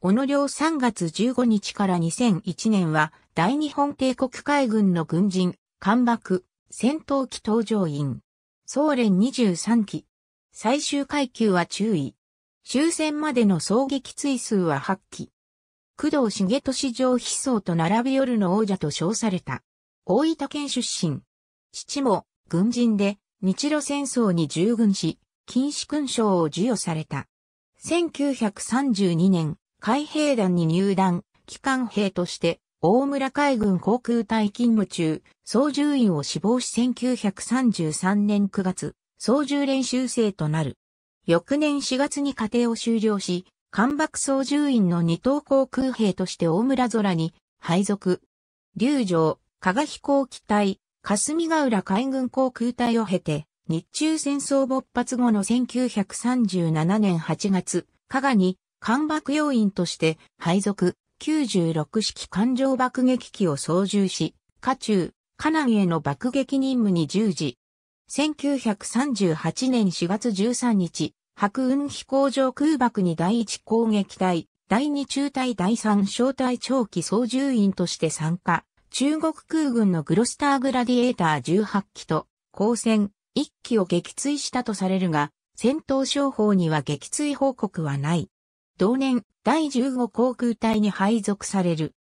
小野良3月15日から2001年は、大日本帝国海軍の軍人、艦爆、戦闘機搭乗員。総連23機。最終階級は注意。終戦までの総撃墜数は8機。工藤重俊上飛層と並び夜の王者と称された。大分県出身。父も軍人で日露戦争に従軍し、禁止勲章を授与された。1932年、海兵団に入団、機関兵として大村海軍航空隊勤務中、操縦員を死亡し1933年9月、操縦練習生となる。翌年4月に家庭を終了し、艦爆操縦員の二等航空兵として大村空に配属。竜城、加賀飛行機隊、霞ヶ浦海軍航空隊を経て、日中戦争勃発後の1937年8月、加賀に艦爆要員として配属96式艦上爆撃機を操縦し、下中、河南への爆撃任務に従事。1938年4月13日、白雲飛行場空爆に第1攻撃隊、第2中隊第3小隊長期操縦員として参加。中国空軍のグロスターグラディエーター18機と、光線1機を撃墜したとされるが、戦闘商法には撃墜報告はない。同年、第15航空隊に配属される。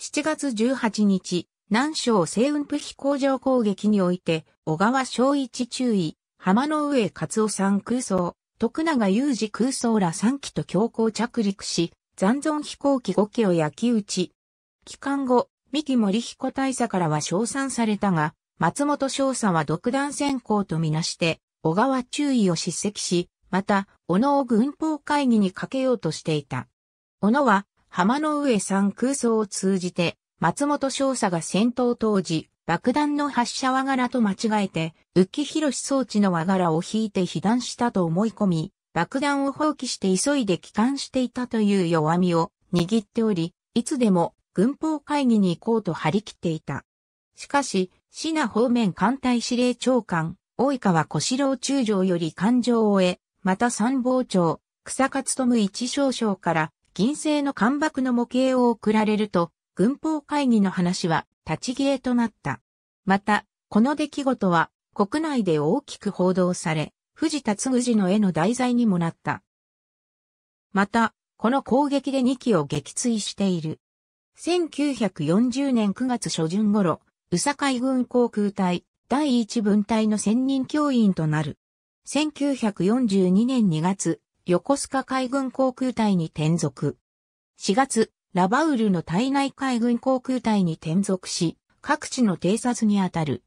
7月18日、南昌西雲府飛行場攻撃において、小川昭一中尉、浜の上勝夫さん空想、徳永雄二空想ら3機と強行着陸し、残存飛行機5機を焼き打ち。帰還後、三木森彦大佐からは称賛されたが、松本少佐は独断専行とみなして、小川中尉を叱責し、また、小野を軍法会議にかけようとしていた。小野は、浜の上山空想を通じて、松本少佐が戦闘当時、爆弾の発射和柄と間違えて、浮広し装置の和柄を引いて被弾したと思い込み、爆弾を放棄して急いで帰還していたという弱みを握っており、いつでも軍法会議に行こうと張り切っていた。しかし、シナ方面艦隊司令長官、大川小四郎中将より感情を得、また参謀長、草勝富一少将から銀製の干爆の模型を送られると、軍法会議の話は立ち消えとなった。また、この出来事は国内で大きく報道され、藤田嗣治の絵の題材にもなった。また、この攻撃で2機を撃墜している。1940年9月初旬頃、宇佐海軍航空隊第1分隊の専任教員となる。1942年2月、横須賀海軍航空隊に転属。4月、ラバウルの体内海軍航空隊に転属し、各地の偵察にあたる。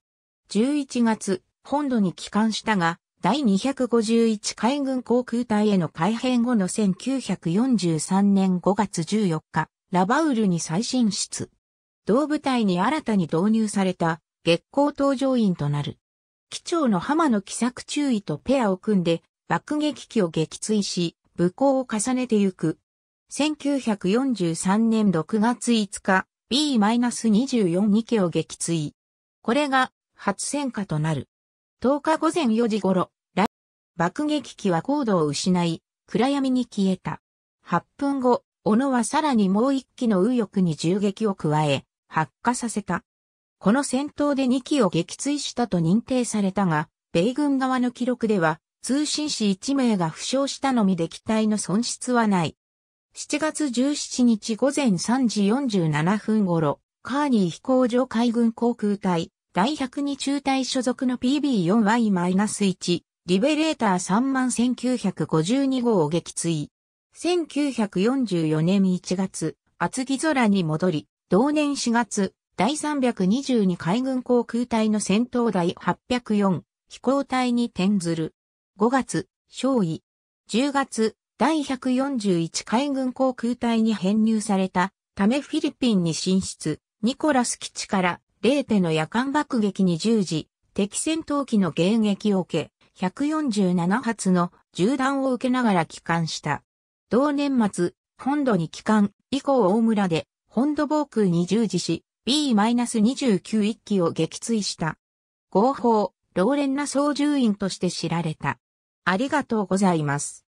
11月、本土に帰還したが、第251海軍航空隊への改編後の1943年5月14日、ラバウルに再進出。同部隊に新たに導入された月光搭乗員となる。機長の浜野気作注意とペアを組んで、爆撃機を撃墜し、武功を重ねてゆく。1943年6月5日、B-242 機を撃墜。これが、初戦火となる。10日午前4時頃、爆撃機は高度を失い、暗闇に消えた。8分後、小野はさらにもう一機の右翼に銃撃を加え、発火させた。この戦闘で2機を撃墜したと認定されたが、米軍側の記録では、通信士1名が負傷したのみで機体の損失はない。7月17日午前3時47分頃、カーニー飛行場海軍航空隊、第102中隊所属の PB4Y-1、リベレーター31952号を撃墜。1944年1月、厚木空に戻り、同年4月、第322海軍航空隊の戦闘第804飛行隊に転ずる。5月、少尉。10月、第141海軍航空隊に編入されたためフィリピンに進出。ニコラス基地からレーテの夜間爆撃に従事、敵戦闘機の迎撃を受け、147発の銃弾を受けながら帰還した。同年末、本土に帰還以降大村で本土防空に従事し、B-29 機を撃墜した。合法、老練な操縦員として知られた。ありがとうございます。